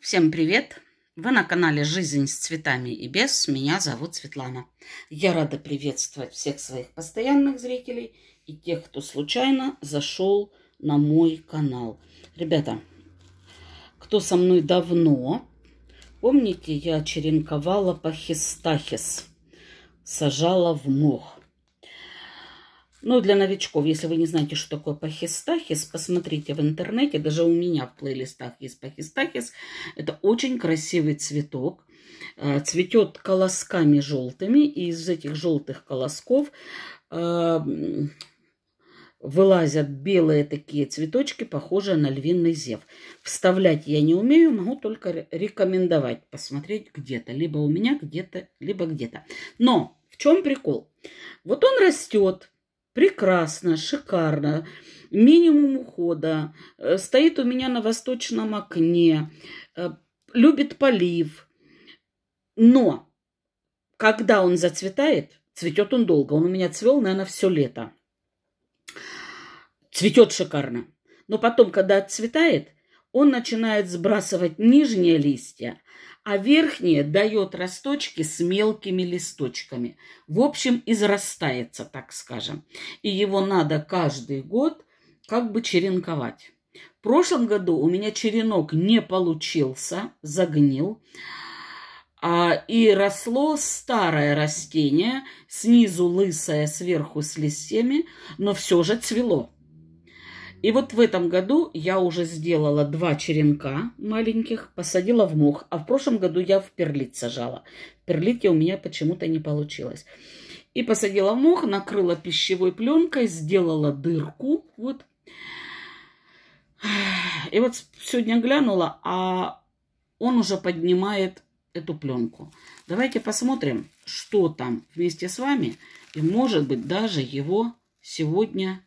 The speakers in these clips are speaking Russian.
Всем привет! Вы на канале «Жизнь с цветами и без». Меня зовут Светлана. Я рада приветствовать всех своих постоянных зрителей и тех, кто случайно зашел на мой канал. Ребята, кто со мной давно, помните, я черенковала пахистахис, сажала в мох. Ну, для новичков, если вы не знаете, что такое пахистахис, посмотрите в интернете, даже у меня в плейлистах есть пахистахис. Это очень красивый цветок, э, цветет колосками желтыми, и из этих желтых колосков эм, вылазят белые такие цветочки, похожие на львиный зев. Вставлять я не умею, могу только рекомендовать посмотреть где-то, либо у меня где-то, либо где-то. Но в чем прикол? Вот он растет, Прекрасно, шикарно. Минимум ухода. Э, стоит у меня на восточном окне. Э, любит полив. Но когда он зацветает, цветет он долго. Он у меня цвел, наверное, все лето. Цветет шикарно. Но потом, когда отцветает, он начинает сбрасывать нижние листья, а верхние дает росточки с мелкими листочками. В общем, израстается, так скажем. И его надо каждый год как бы черенковать. В прошлом году у меня черенок не получился, загнил. А, и росло старое растение, снизу лысое, сверху с листьями, но все же цвело. И вот в этом году я уже сделала два черенка маленьких, посадила в мох. А в прошлом году я в перлит сажала. В перлите у меня почему-то не получилось. И посадила в мох, накрыла пищевой пленкой, сделала дырку. Вот. И вот сегодня глянула, а он уже поднимает эту пленку. Давайте посмотрим, что там вместе с вами. И, может быть, даже его сегодня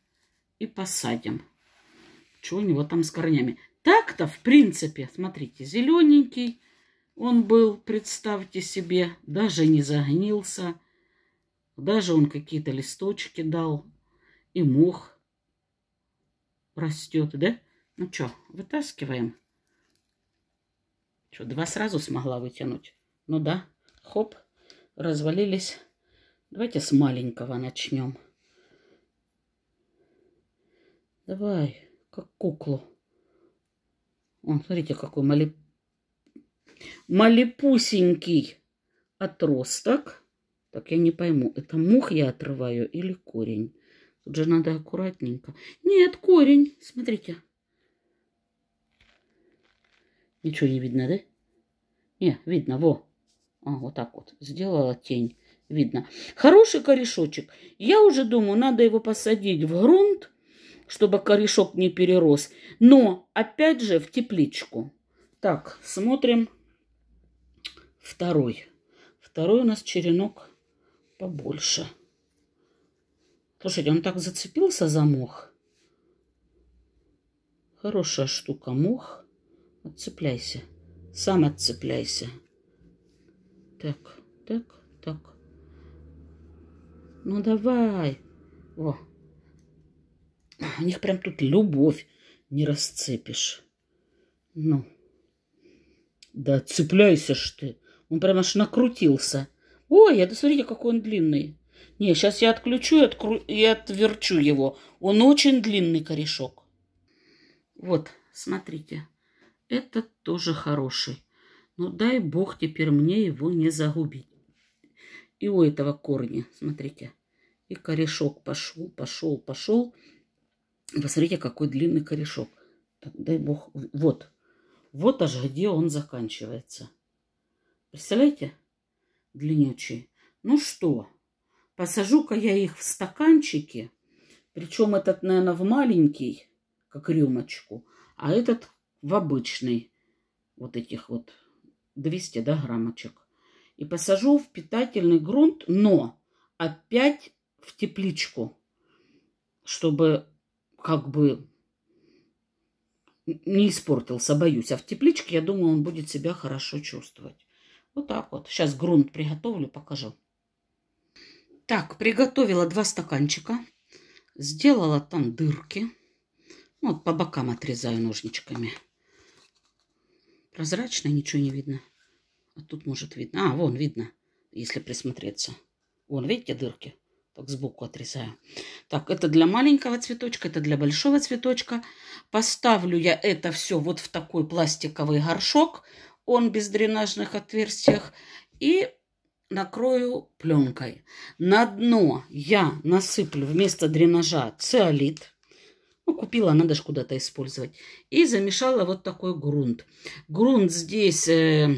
и посадим что у него там с корнями. Так-то, в принципе, смотрите, зелененький он был, представьте себе, даже не загнился. Даже он какие-то листочки дал, и мох растет, да? Ну что, вытаскиваем. Что, два сразу смогла вытянуть? Ну да, хоп, развалились. Давайте с маленького начнем. Давай как куклу. Он, смотрите, какой малип... малипусенький отросток. Так я не пойму, это мух я отрываю или корень? Тут же надо аккуратненько. Нет, корень, смотрите. Ничего не видно, да? Не, видно, во. А, вот так вот. Сделала тень. Видно. Хороший корешочек. Я уже думаю, надо его посадить в грунт чтобы корешок не перерос. Но опять же в тепличку. Так, смотрим второй. Второй у нас черенок побольше. Слушайте, он так зацепился за мох. Хорошая штука, мох. Отцепляйся. Сам отцепляйся. Так, так, так. Ну давай. О, у них прям тут любовь не расцепишь. Ну, да цепляйся ж ты. Он прям аж накрутился. Ой, а да смотрите, какой он длинный. Не, сейчас я отключу и, откру... и отверчу его. Он очень длинный корешок. Вот, смотрите. Этот тоже хороший. Но ну, дай бог теперь мне его не загубить. И у этого корня, смотрите. И корешок пошел, пошел, пошел. Посмотрите, какой длинный корешок. Так, дай бог. Вот. Вот аж где он заканчивается. Представляете? Длиннючие. Ну что, посажу-ка я их в стаканчики. Причем этот, наверное, в маленький, как рюмочку. А этот в обычный. Вот этих вот 200 да, граммочек. И посажу в питательный грунт, но опять в тепличку, чтобы как бы не испортился, боюсь. А в тепличке, я думаю, он будет себя хорошо чувствовать. Вот так вот. Сейчас грунт приготовлю, покажу. Так, приготовила два стаканчика. Сделала там дырки. Ну, вот по бокам отрезаю ножничками. Прозрачно, ничего не видно. А тут, может, видно. А, вон видно, если присмотреться. Вон, видите, дырки? Так сбоку отрезаю. Так, это для маленького цветочка, это для большого цветочка. Поставлю я это все вот в такой пластиковый горшок. Он без дренажных отверстий. И накрою пленкой. На дно я насыплю вместо дренажа циолит. Ну, купила, надо же куда-то использовать. И замешала вот такой грунт. Грунт здесь... Э,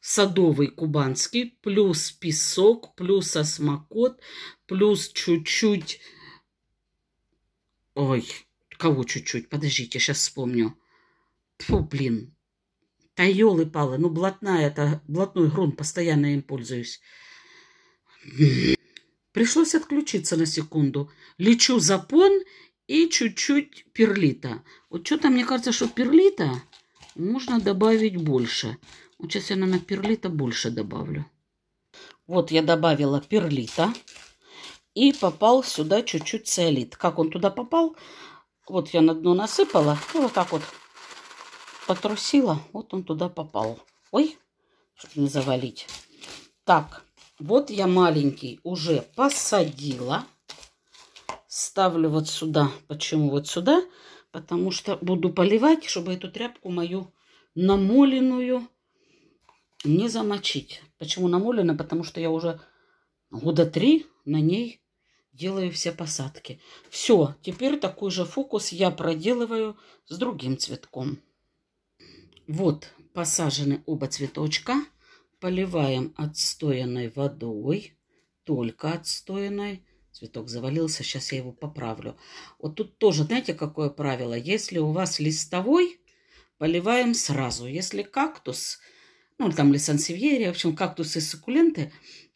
садовый кубанский, плюс песок, плюс осмокот, плюс чуть-чуть... Ой, кого чуть-чуть? Подождите, сейчас вспомню. Фу, блин. Да елы-палы, ну блатная это, блатной грунт, постоянно им пользуюсь. Пришлось отключиться на секунду. Лечу запон и чуть-чуть перлита. Вот что-то мне кажется, что перлита можно добавить больше. Сейчас я, наверное, перлита больше добавлю. Вот я добавила перлита. И попал сюда чуть-чуть циолит. Как он туда попал? Вот я на дно насыпала. и ну, вот так вот потрусила. Вот он туда попал. Ой, чтобы не завалить. Так, вот я маленький уже посадила. Ставлю вот сюда. Почему вот сюда? Потому что буду поливать, чтобы эту тряпку мою намоленную не замочить. Почему намолена? Потому что я уже года три на ней делаю все посадки. Все, теперь такой же фокус я проделываю с другим цветком. Вот посажены оба цветочка. Поливаем отстоянной водой, только отстоянной. Цветок завалился, сейчас я его поправлю. Вот тут тоже, знаете, какое правило? Если у вас листовой, поливаем сразу. Если кактус, ну, там лесансевьерия, в общем, кактусы и суккуленты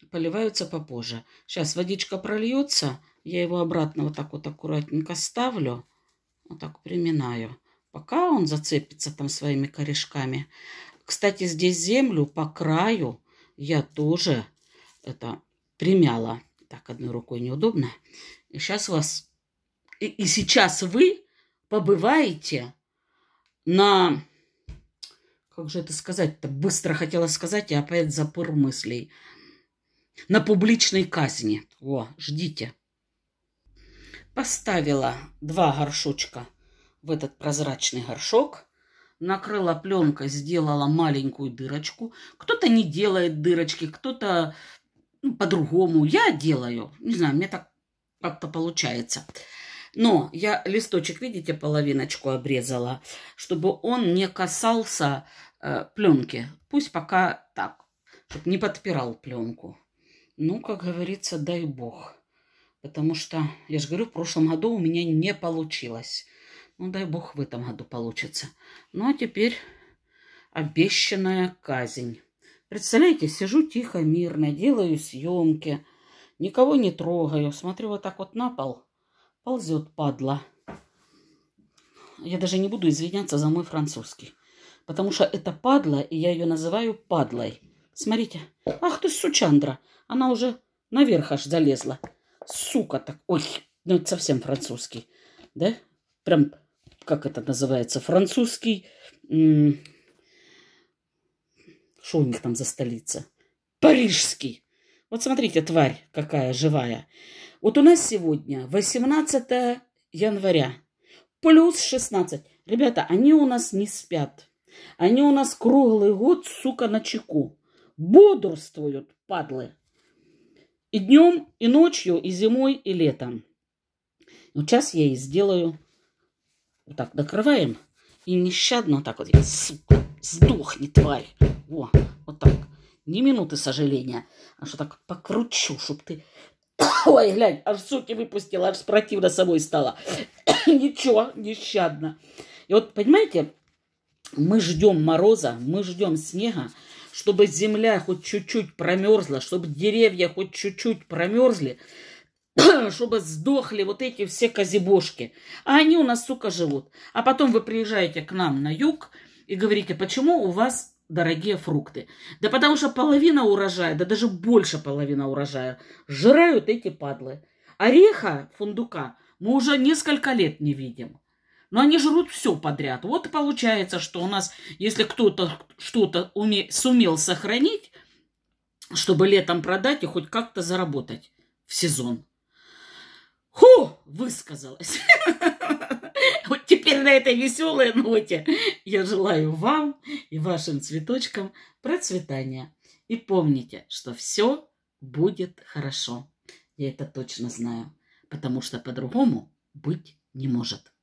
поливаются попозже. Сейчас водичка прольется, я его обратно вот так вот аккуратненько ставлю, вот так приминаю, пока он зацепится там своими корешками. Кстати, здесь землю по краю я тоже это примяла. Так, одной рукой неудобно. И сейчас вас... И, и сейчас вы побываете на как же это сказать-то? Быстро хотела сказать, и опять запыр мыслей. На публичной казни. О, ждите. Поставила два горшочка в этот прозрачный горшок. Накрыла пленкой, сделала маленькую дырочку. Кто-то не делает дырочки, кто-то ну, по-другому. Я делаю. Не знаю, мне так как-то получается. Но я листочек, видите, половиночку обрезала, чтобы он не касался э, пленки. Пусть пока так, чтобы не подпирал пленку. Ну, как говорится, дай бог. Потому что, я же говорю, в прошлом году у меня не получилось. Ну, дай бог, в этом году получится. Ну, а теперь обещанная казнь. Представляете, сижу тихо, мирно, делаю съемки, никого не трогаю, смотрю вот так вот на пол Ползет, падла. Я даже не буду извиняться за мой французский. Потому что это падла, и я ее называю падлой. Смотрите. Ах ты, сучандра. Она уже наверх аж залезла. Сука так. Ой, ну это совсем французский. Да? Прям, как это называется, французский... Что у них там за столица? Парижский. Вот смотрите, тварь какая живая. Вот у нас сегодня 18 января, плюс 16. Ребята, они у нас не спят. Они у нас круглый год, сука, на чеку. Бодрствуют, падлы. И днем, и ночью, и зимой, и летом. Ну, сейчас я и сделаю. Вот так накрываем. И нещадно вот так вот. Сука, сдохни, тварь. О, вот так. Не минуты сожаления, а что так покручу, чтобы ты Ой, глянь, аж суки выпустила, аж противно собой стала. Ничего, нещадно. И вот, понимаете, мы ждем мороза, мы ждем снега, чтобы земля хоть чуть-чуть промерзла, чтобы деревья хоть чуть-чуть промерзли, чтобы сдохли вот эти все козебошки. А они у нас, сука, живут. А потом вы приезжаете к нам на юг и говорите, почему у вас дорогие фрукты. Да потому что половина урожая, да даже больше половина урожая, жирают эти падлы. Ореха, фундука, мы уже несколько лет не видим. Но они жрут все подряд. Вот и получается, что у нас, если кто-то что-то уме, сумел сохранить, чтобы летом продать и хоть как-то заработать в сезон. Ху, высказалась. теперь на этой веселой ноте я желаю вам и вашим цветочкам процветания. И помните, что все будет хорошо. Я это точно знаю, потому что по-другому быть не может.